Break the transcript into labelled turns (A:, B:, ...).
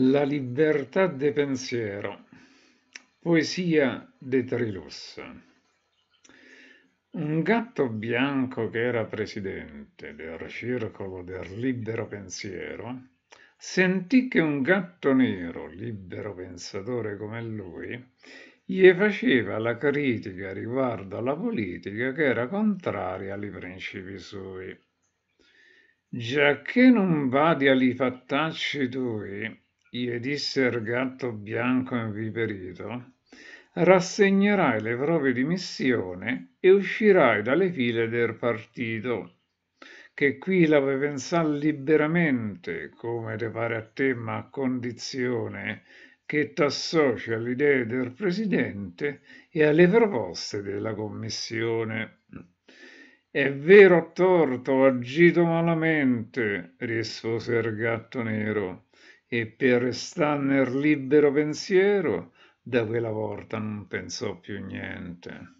A: La libertà de pensiero, poesia de Trilus. Un gatto bianco che era presidente del circolo del libero pensiero sentì che un gatto nero, libero pensatore come lui, gli faceva la critica riguardo alla politica che era contraria ai principi suoi. che non vadi agli fattacci tui, gli disse il gatto bianco inviperito, rassegnerai le prove di missione e uscirai dalle file del partito, che qui la puoi pensare liberamente, come te pare a te, ma a condizione che t'associ alle idee del Presidente e alle proposte della Commissione. È vero o torto, ho agito malamente, rispose il gatto nero e per sta nel libero pensiero da quella volta non pensò più niente.